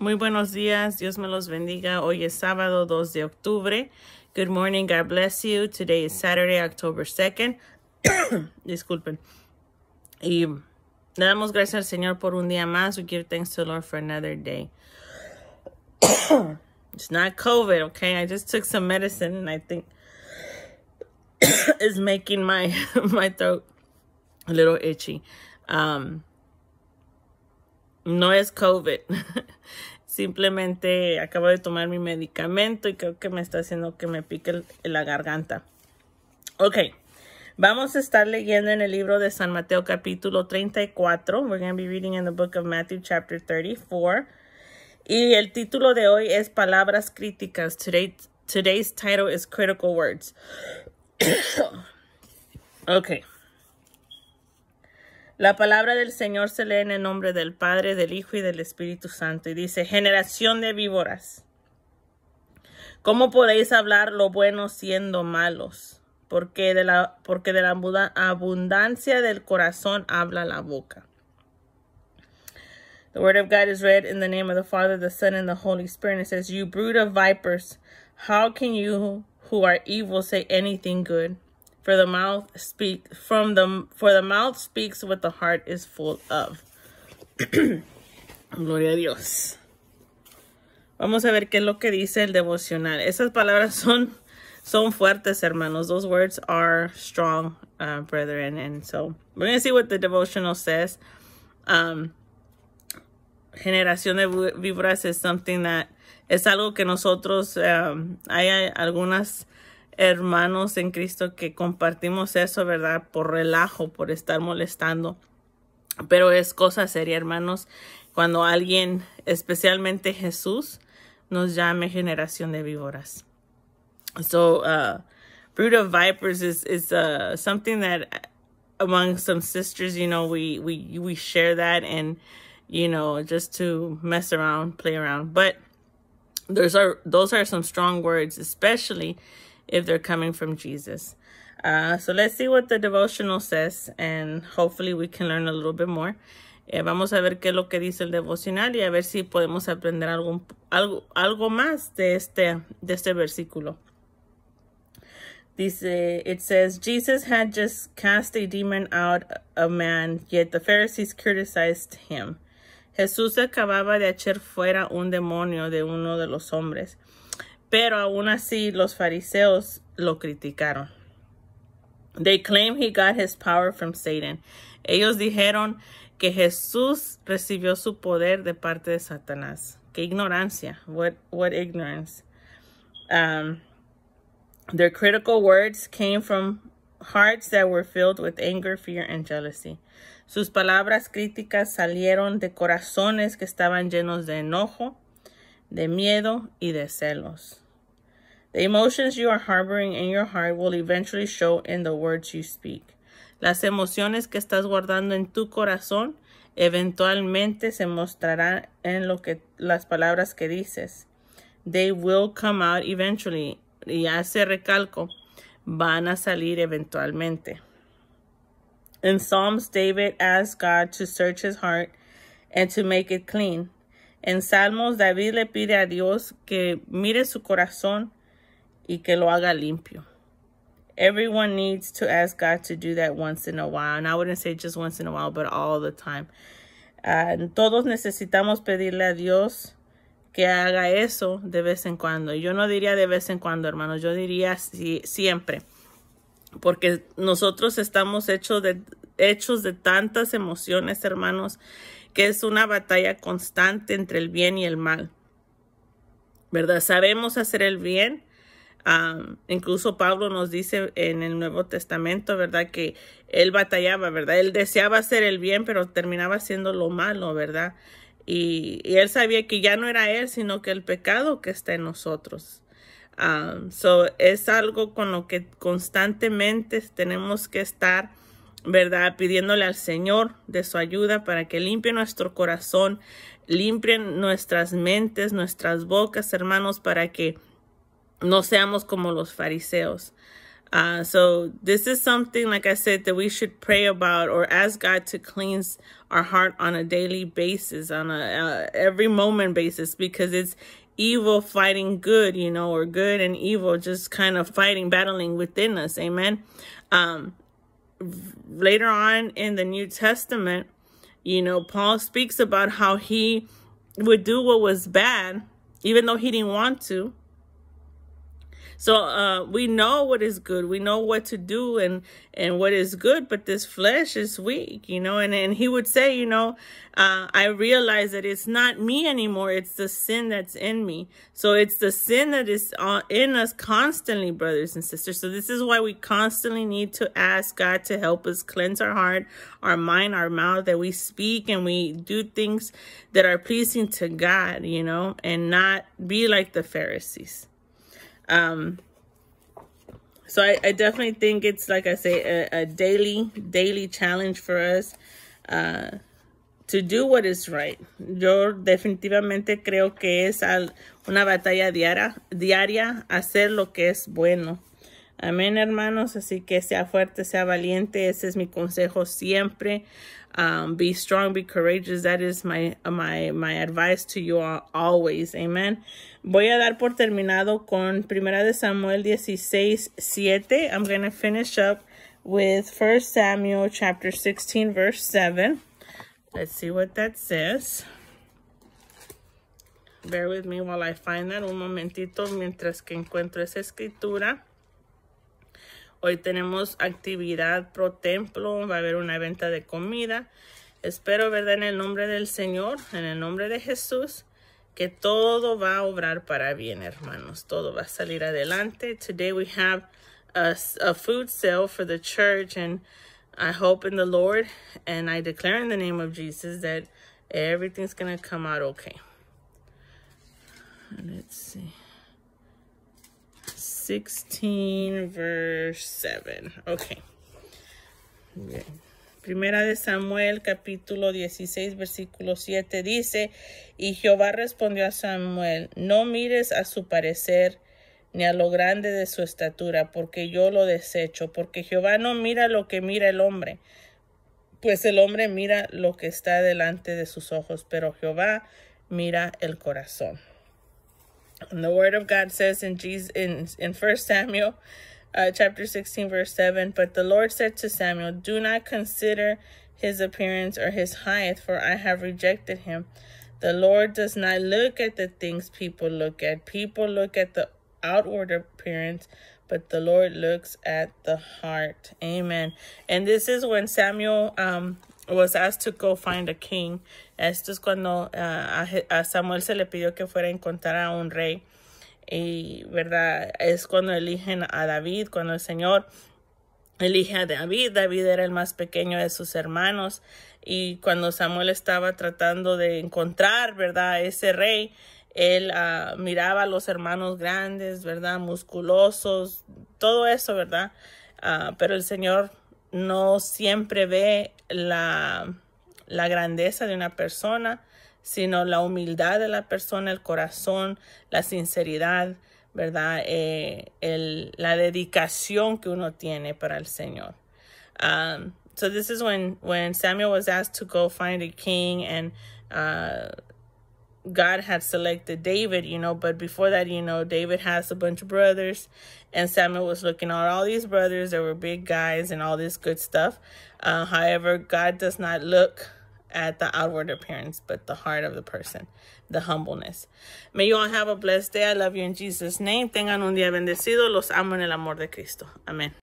Muy buenos días. Dios me los bendiga. Hoy es sábado 2 de octubre. Good morning. God bless you. Today is Saturday, October 2nd. Disculpen. Y le damos gracias al Señor por un día más. We give thanks to the Lord for another day. it's not COVID, okay? I just took some medicine and I think it's making my my throat a little itchy. Um, no es COVID. Simplemente acabo de tomar mi medicamento y creo que me está haciendo que me pique la garganta. Ok, vamos a estar leyendo en el libro de San Mateo capítulo 34. We're going to be reading in the book of Matthew chapter 34. Y el título de hoy es Palabras Críticas. today's title is Critical Words. ok. La palabra del Señor se lee en el nombre del Padre, del Hijo y del Espíritu Santo y dice, generación de víboras, ¿cómo podéis hablar lo bueno siendo malos? Porque de la, porque de la abundancia del corazón habla la boca. The word of God is read in the name of the Father, the Son, and the Holy Spirit. And it says, You brood of vipers, how can you who are evil say anything good? for the mouth speak from the for the mouth speaks what the heart is full of. Gloria a Dios. Vamos a ver qué es lo que dice el devocional. Esas palabras son fuertes, hermanos. Those words are strong, uh, brethren. And so we're going to see what the devotional says. Um, Generación de Vibras is something that es algo que nosotros, um, hay algunas hermanos en Cristo que compartimos eso, ¿verdad? Por relajo, por estar molestando. Pero es cosa seria, hermanos, cuando alguien, especialmente Jesús, nos llame generación de víboras. So, uh, brood of vipers is, is uh, something that among some sisters, you know, we, we, we share that and, you know, just to mess around, play around. But those are, those are some strong words, especially if they're coming from Jesus. Uh, so let's see what the devotional says and hopefully we can learn a little bit more. Eh, vamos a ver qué es lo que dice el devocional y a ver si podemos aprender algo, algo, algo más de este, de este versículo. Dice, it says, Jesus had just cast a demon out a man, yet the Pharisees criticized him. Jesús acababa de echar fuera un demonio de uno de los hombres. Pero aún así los fariseos lo criticaron. They claim he got his power from Satan. Ellos dijeron que Jesús recibió su poder de parte de Satanás. Qué ignorancia. What, what ignorance. Um, their critical words came from hearts that were filled with anger, fear, and jealousy. Sus palabras críticas salieron de corazones que estaban llenos de enojo, de miedo y de celos. The emotions you are harboring in your heart will eventually show in the words you speak. Las emociones que estás guardando en tu corazón eventualmente se mostrarán en lo que las palabras que dices. They will come out eventually. Y hace recalco, van a salir eventualmente. In Psalms, David asks God to search his heart and to make it clean. En Salmos, David le pide a Dios que mire su corazón y que lo haga limpio. Everyone needs to ask God to do that once in a while. And I wouldn't say just once in a while, but all the time. Ah, todos necesitamos pedirle a Dios que haga eso de vez en cuando. Yo no diría de vez en cuando, hermanos. Yo diría si, siempre. Porque nosotros estamos hechos de, hechos de tantas emociones, hermanos, que es una batalla constante entre el bien y el mal. ¿Verdad? Sabemos hacer el bien, incluso Pablo nos dice en el Nuevo Testamento, ¿verdad? Que él batallaba, ¿verdad? Él deseaba hacer el bien, pero terminaba haciendo lo malo, ¿verdad? Y, él sabía que ya no era él, sino que el pecado que está en nosotros. so es algo con lo que constantemente tenemos que estar, ¿verdad? Pidiéndole al Señor de su ayuda para que limpie nuestro corazón, limpien nuestras mentes, nuestras bocas, hermanos, para que no seamos como los fariseos. Uh, so this is something, like I said, that we should pray about or ask God to cleanse our heart on a daily basis, on a uh, every moment basis, because it's evil fighting good, you know, or good and evil just kind of fighting, battling within us. Amen. Um, later on in the New Testament, you know, Paul speaks about how he would do what was bad, even though he didn't want to, so uh, we know what is good. We know what to do and, and what is good, but this flesh is weak, you know. And, and he would say, you know, uh, I realize that it's not me anymore. It's the sin that's in me. So it's the sin that is uh, in us constantly, brothers and sisters. So this is why we constantly need to ask God to help us cleanse our heart, our mind, our mouth, that we speak and we do things that are pleasing to God, you know, and not be like the Pharisees. Um, so I, I definitely think it's, like I say, a, daily, daily challenge for us uh, to do what is right. Yo definitivamente creo que es una batalla diaria, diaria hacer lo que es bueno. Amén, hermanos. Así que sea fuerte, sea valiente. Ese es mi consejo siempre. Um, be strong, be courageous. That is my, my, my advice to you all, always. Amen. Voy a dar por terminado con Primera de Samuel 16, 7. I'm going to finish up with First Samuel chapter 16, verse 7. Let's see what that says. Bear with me while I find that. Un momentito mientras que encuentro esa escritura. Hoy tenemos actividad pro templo, va a haber una venta de comida. Espero, ¿verdad? En el nombre del Señor, en el nombre de Jesús, que todo va a obrar para bien, hermanos. Todo va a salir adelante. Today we have a, a food sale for the church and I hope in the Lord and I declare in the name of Jesus that everything's going to come out okay. Let's see. 16, verse 7. okay. Primera de Samuel, capítulo 16, versículo 7 dice, Y Jehová respondió a Samuel, No mires a su parecer ni a lo grande de su estatura, porque yo lo desecho, porque Jehová no mira lo que mira el hombre, pues el hombre mira lo que está delante de sus ojos, pero Jehová mira el corazón. And the word of God says in Jesus in, in First Samuel uh, chapter 16, verse 7, But the Lord said to Samuel, Do not consider his appearance or his height, for I have rejected him. The Lord does not look at the things people look at. People look at the outward appearance, but the Lord looks at the heart. Amen. And this is when Samuel um, was asked to go find a king. Esto es cuando ah, a, Samuel se le pidió que fuera a encontrar a un rey. Y, ¿verdad? Es cuando eligen a David, cuando el Señor elige a David. David era el más pequeño de sus hermanos. Y cuando Samuel estaba tratando de encontrar, ¿verdad? Ese rey, él ah, miraba a los hermanos grandes, ¿verdad? Musculosos, todo eso, ¿verdad? Ah, pero el Señor no siempre ve la, grandeza de una persona, sino la humildad de la persona, el corazón, la sinceridad, ¿verdad? Eh, la dedicación que uno tiene para el Señor. Um, so this is when, when Samuel was asked to go find a king and uh, God had selected David, you know, but before that, you know, David has a bunch of brothers and Samuel was looking at all these brothers that were big guys and all this good stuff. Uh, however, God does not look at the outward appearance, but the heart of the person, the humbleness. May you all have a blessed day. I love you in Jesus' name. Tengan un día bendecido. Los amo en el amor de Cristo. Amen.